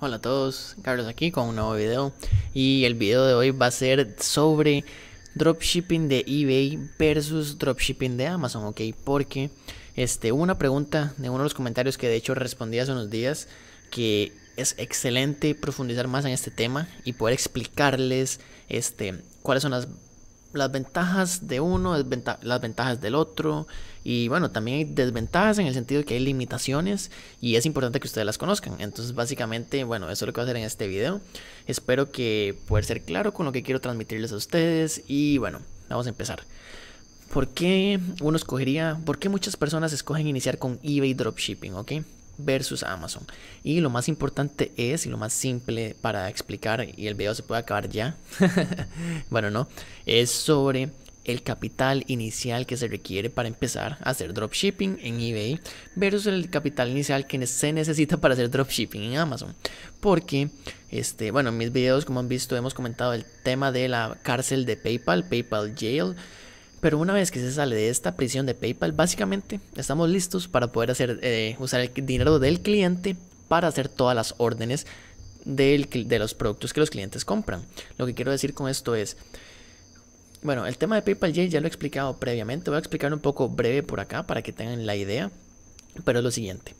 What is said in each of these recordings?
Hola a todos, Carlos aquí con un nuevo video y el video de hoy va a ser sobre dropshipping de eBay versus dropshipping de Amazon, ok, porque este, hubo una pregunta de uno de los comentarios que de hecho respondí hace unos días que es excelente profundizar más en este tema y poder explicarles este, cuáles son las las ventajas de uno, las ventajas del otro. Y bueno, también hay desventajas en el sentido de que hay limitaciones y es importante que ustedes las conozcan. Entonces, básicamente, bueno, eso es lo que voy a hacer en este video. Espero que pueda ser claro con lo que quiero transmitirles a ustedes. Y bueno, vamos a empezar. ¿Por qué uno escogería, por qué muchas personas escogen iniciar con eBay Dropshipping? ¿Ok? versus Amazon. Y lo más importante es, y lo más simple para explicar, y el video se puede acabar ya, bueno, no, es sobre el capital inicial que se requiere para empezar a hacer dropshipping en eBay versus el capital inicial que se necesita para hacer dropshipping en Amazon. Porque, este, bueno, en mis videos, como han visto, hemos comentado el tema de la cárcel de PayPal, PayPal Jail. Pero una vez que se sale de esta prisión de PayPal, básicamente estamos listos para poder hacer, eh, usar el dinero del cliente para hacer todas las órdenes de los productos que los clientes compran. Lo que quiero decir con esto es, bueno, el tema de PayPal ya lo he explicado previamente, voy a explicar un poco breve por acá para que tengan la idea, pero es lo siguiente.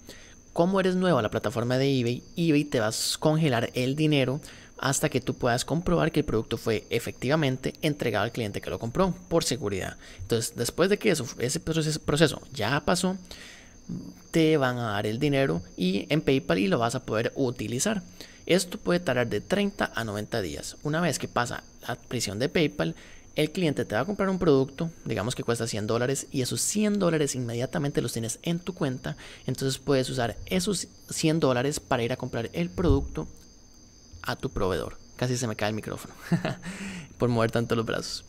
Como eres nuevo a la plataforma de eBay, eBay te vas a congelar el dinero hasta que tú puedas comprobar que el producto fue efectivamente entregado al cliente que lo compró por seguridad. Entonces, después de que ese proceso ya pasó, te van a dar el dinero y en PayPal y lo vas a poder utilizar. Esto puede tardar de 30 a 90 días. Una vez que pasa la prisión de PayPal, el cliente te va a comprar un producto, digamos que cuesta 100 dólares, y esos 100 dólares inmediatamente los tienes en tu cuenta. Entonces puedes usar esos 100 dólares para ir a comprar el producto a tu proveedor. Casi se me cae el micrófono por mover tanto los brazos.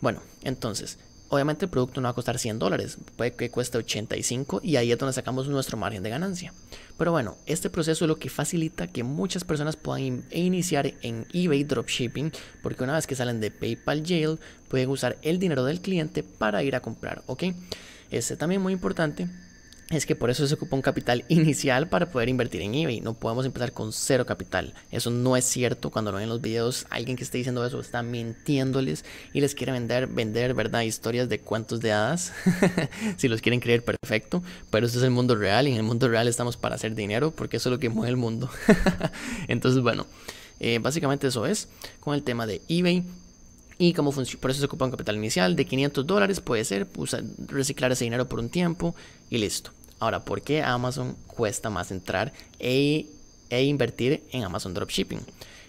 Bueno, entonces, obviamente el producto no va a costar 100 dólares, puede que cueste 85 y ahí es donde sacamos nuestro margen de ganancia. Pero bueno, este proceso es lo que facilita que muchas personas puedan e iniciar en eBay dropshipping, porque una vez que salen de PayPal Jail, pueden usar el dinero del cliente para ir a comprar, ¿ok? Este también muy importante es que por eso se ocupa un capital inicial para poder invertir en eBay. No podemos empezar con cero capital. Eso no es cierto. Cuando lo ven en los videos, alguien que esté diciendo eso está mintiéndoles y les quiere vender, vender, ¿verdad? Historias de cuentos de hadas. si los quieren creer, perfecto. Pero eso es el mundo real y en el mundo real estamos para hacer dinero porque eso es lo que mueve el mundo. Entonces, bueno, eh, básicamente eso es con el tema de eBay y cómo funciona. Por eso se ocupa un capital inicial de 500 dólares, puede ser, reciclar ese dinero por un tiempo y listo. Ahora, ¿por qué Amazon cuesta más entrar e, e invertir en Amazon Dropshipping?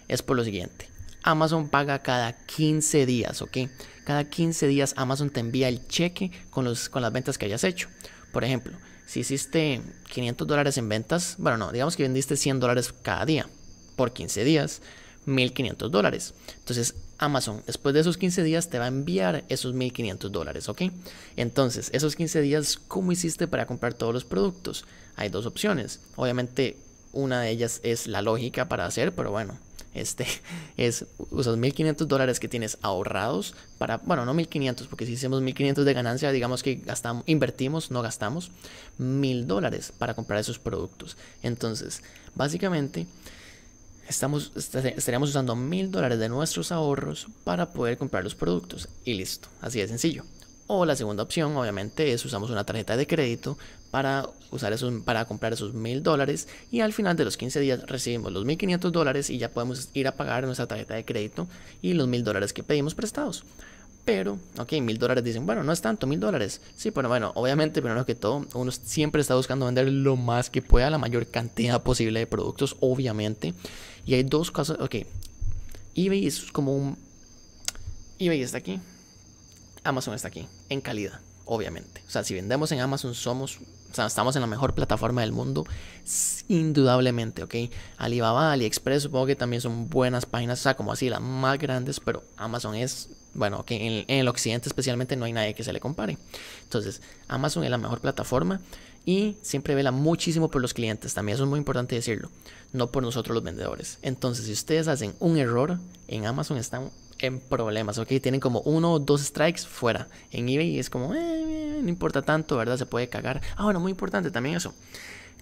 Es por lo siguiente. Amazon paga cada 15 días, ¿ok? Cada 15 días Amazon te envía el cheque con, los, con las ventas que hayas hecho. Por ejemplo, si hiciste 500 dólares en ventas, bueno, no, digamos que vendiste 100 dólares cada día por 15 días. 1.500 dólares. Entonces, Amazon, después de esos 15 días, te va a enviar esos 1.500 dólares, ¿ok? Entonces, esos 15 días, ¿cómo hiciste para comprar todos los productos? Hay dos opciones. Obviamente, una de ellas es la lógica para hacer, pero bueno, este es esos 1500 dólares que tienes ahorrados para, bueno, no 1500, porque si hicimos 1500 de ganancia, digamos que gastamos, invertimos, no gastamos 1000 dólares para comprar esos productos. Entonces, básicamente estamos, estaríamos usando mil dólares de nuestros ahorros para poder comprar los productos y listo, así de sencillo. O la segunda opción, obviamente, es usamos una tarjeta de crédito para, usar eso para comprar esos mil dólares y al final de los 15 días recibimos los 1500 dólares y ya podemos ir a pagar nuestra tarjeta de crédito y los mil dólares que pedimos prestados. Pero, ok, mil dólares dicen, bueno, no es tanto, mil dólares. Sí, pero bueno, obviamente, primero que todo, uno siempre está buscando vender lo más que pueda, la mayor cantidad posible de productos, obviamente. Y hay dos cosas, ok. eBay es como un... eBay está aquí, Amazon está aquí, en calidad, obviamente. O sea, si vendemos en Amazon somos o sea, estamos en la mejor plataforma del mundo, indudablemente, ¿ok? Alibaba, AliExpress, supongo que también son buenas páginas, o sea, como así, las más grandes, pero Amazon es bueno, que en, el occidente especialmente no hay nadie que se le compare. Entonces, Amazon es la mejor plataforma y siempre vela muchísimo por los clientes. También eso es muy importante decirlo, no por nosotros los vendedores. Entonces, si ustedes hacen un error en Amazon, están en problemas, ¿ok? Tienen como uno o dos strikes fuera. En eBay es como, eh, eh, no importa tanto, ¿verdad? Se puede cagar. Ah, bueno, muy importante también eso.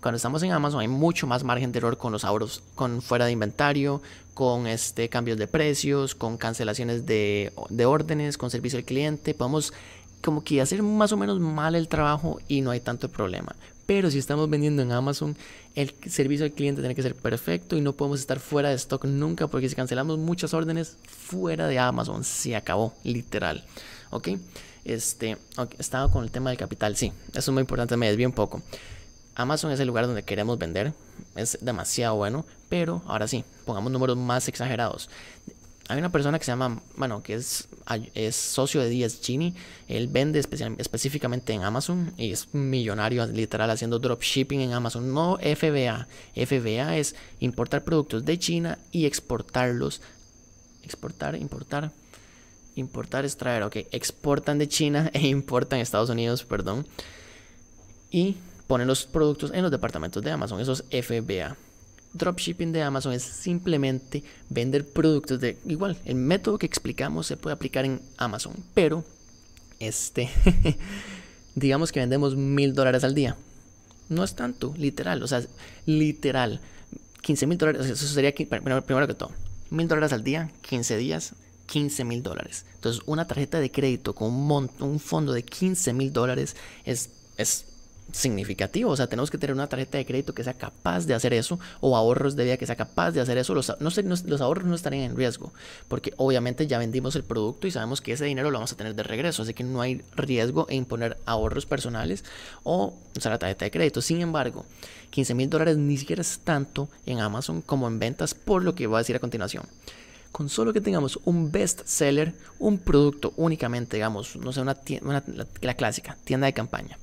Cuando estamos en Amazon hay mucho más margen de error con los ahorros, con fuera de inventario, con este, cambios de precios, con cancelaciones de, órdenes, con servicio al cliente. Podemos como que hacer más o menos mal el trabajo y no hay tanto problema. Pero si estamos vendiendo en Amazon, el servicio al cliente tiene que ser perfecto y no podemos estar fuera de stock nunca porque si cancelamos muchas órdenes fuera de Amazon, se acabó, literal. ¿Ok? Este, estaba con el tema del capital, sí, eso es muy importante, me desvío un poco. Amazon es el lugar donde queremos vender, es demasiado bueno, pero ahora sí, pongamos números más exagerados. Hay una persona que se llama, bueno, que es, socio de Diaz Gini, él vende específicamente en Amazon y es millonario literal haciendo dropshipping en Amazon, no FBA. FBA es importar productos de China y exportarlos. Exportar, importar, importar extraer traer, ok, exportan de China e importan Estados Unidos, perdón. Y ponen los productos en los departamentos de Amazon, esos FBA. Dropshipping de Amazon es simplemente vender productos de igual. El método que explicamos se puede aplicar en Amazon, pero este, digamos que vendemos mil dólares al día. No es tanto, literal, o sea, literal. 15 mil dólares, eso sería primero, que todo. Mil dólares al día, 15 días, 15 mil dólares. Entonces, una tarjeta de crédito con un, un fondo de 15 mil dólares es significativo. O sea, tenemos que tener una tarjeta de crédito que sea capaz de hacer eso o ahorros de vida que sea capaz de hacer eso. Los, no, los ahorros no estarían en riesgo porque obviamente ya vendimos el producto y sabemos que ese dinero lo vamos a tener de regreso. Así que no hay riesgo en imponer ahorros personales o usar la tarjeta de crédito. Sin embargo, 15 mil dólares ni siquiera es tanto en Amazon como en ventas por lo que voy a decir a continuación con solo que tengamos un best seller, un producto únicamente, digamos, no sé, una, la, clásica tienda de campaña,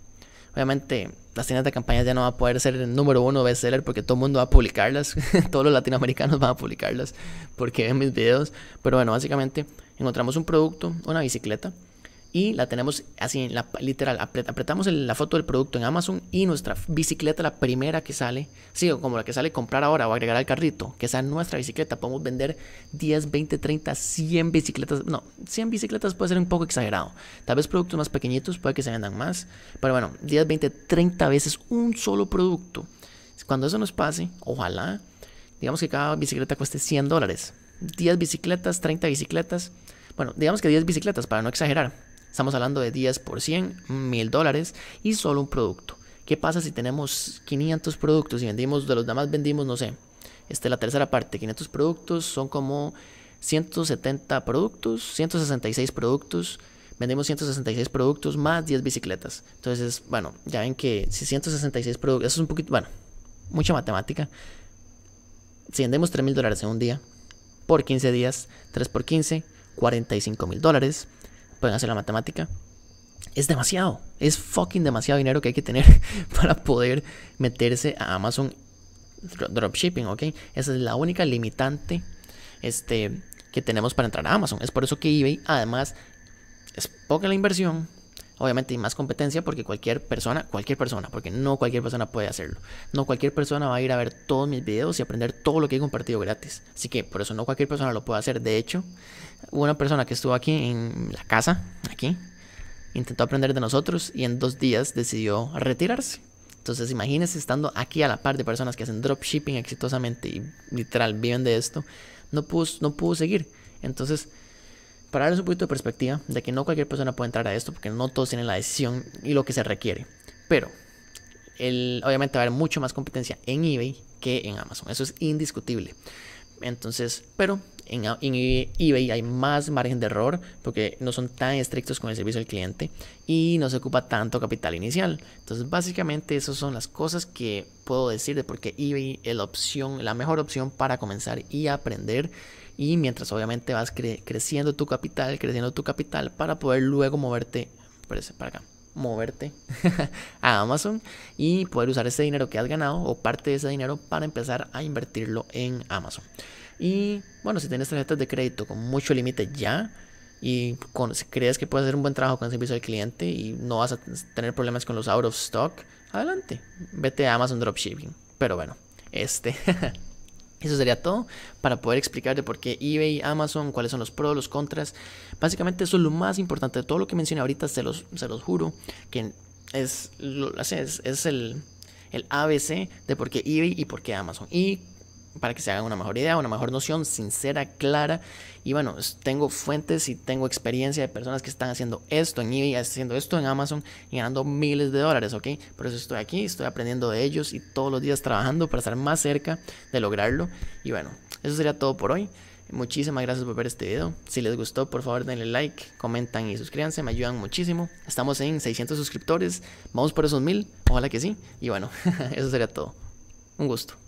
Obviamente, las tiendas de campaña ya no va a poder ser el número uno bestseller porque todo el mundo va a publicarlas. Todos los latinoamericanos van a publicarlas porque ven mis videos. Pero bueno, básicamente encontramos un producto, una bicicleta y la tenemos así, en la, literal, apretamos la foto del producto en Amazon y nuestra bicicleta, la primera que sale, sí, como la que sale comprar ahora o agregar al carrito, que sea nuestra bicicleta, podemos vender 10, 20, 30, 100 bicicletas, no, 100 bicicletas puede ser un poco exagerado, tal vez productos más pequeñitos puede que se vendan más, pero bueno, 10, 20, 30 veces un solo producto. Cuando eso nos pase, ojalá, digamos que cada bicicleta cueste 100 dólares, 10 bicicletas, 30 bicicletas, bueno, digamos que 10 bicicletas para no exagerar Estamos hablando de 10 por 100, 1000 dólares y solo un producto. ¿Qué pasa si tenemos 500 productos y vendimos, de los demás vendimos, no sé, este, la tercera parte, 500 productos son como 170 productos, 166 productos, vendemos 166 productos más 10 bicicletas. Entonces, bueno, ya ven que si 166 productos, eso es un poquito, bueno, mucha matemática. Si vendemos 3 mil dólares en un día, por 15 días, 3 por 15, 45 mil dólares pueden hacer la matemática. Es demasiado, es fucking demasiado dinero que hay que tener para poder meterse a Amazon Dropshipping, ¿ok? Esa es la única limitante este, que tenemos para entrar a Amazon. Es por eso que eBay, además, es poca la inversión, Obviamente y más competencia porque cualquier persona, cualquier persona, porque no cualquier persona puede hacerlo. No cualquier persona va a ir a ver todos mis videos y aprender todo lo que he compartido gratis. Así que por eso no cualquier persona lo puede hacer. De hecho, una persona que estuvo aquí en la casa, aquí, intentó aprender de nosotros y en dos días decidió retirarse. Entonces imagínense estando aquí a la par de personas que hacen dropshipping exitosamente y literal viven de esto. No pudo, no pudo seguir. Entonces para darles un poquito de perspectiva de que no cualquier persona puede entrar a esto porque no todos tienen la decisión y lo que se requiere. Pero obviamente va a haber mucho más competencia en eBay que en Amazon. Eso es indiscutible. Entonces, pero en, eBay hay más margen de error porque no son tan estrictos con el servicio al cliente y no se ocupa tanto capital inicial. Entonces, básicamente, esas son las cosas que puedo decir de por qué eBay es la opción, la mejor opción para comenzar y aprender y mientras obviamente vas creciendo tu capital, creciendo tu capital para poder luego moverte, parece para acá, moverte a Amazon y poder usar ese dinero que has ganado o parte de ese dinero para empezar a invertirlo en Amazon. Y bueno, si tienes tarjetas de crédito con mucho límite ya, y si crees que puedes hacer un buen trabajo con el servicio al cliente y no vas a tener problemas con los out of stock, adelante, vete a Amazon Dropshipping. Pero bueno, este. Eso sería todo para poder explicar de por qué eBay, Amazon, cuáles son los pros, los contras. Básicamente eso es lo más importante de todo lo que mencioné ahorita, se los, se los juro, que es, es el, ABC de por qué eBay y por qué Amazon para que se hagan una mejor idea, una mejor noción sincera, clara. Y bueno, tengo fuentes y tengo experiencia de personas que están haciendo esto en eBay, haciendo esto en Amazon y ganando miles de dólares, ¿ok? Por eso estoy aquí, estoy aprendiendo de ellos y todos los días trabajando para estar más cerca de lograrlo. Y bueno, eso sería todo por hoy. Muchísimas gracias por ver este video. Si les gustó, por favor denle like, comentan y suscríbanse, me ayudan muchísimo. Estamos en 600 suscriptores, vamos por esos mil ojalá que sí. Y bueno, eso sería todo. Un gusto.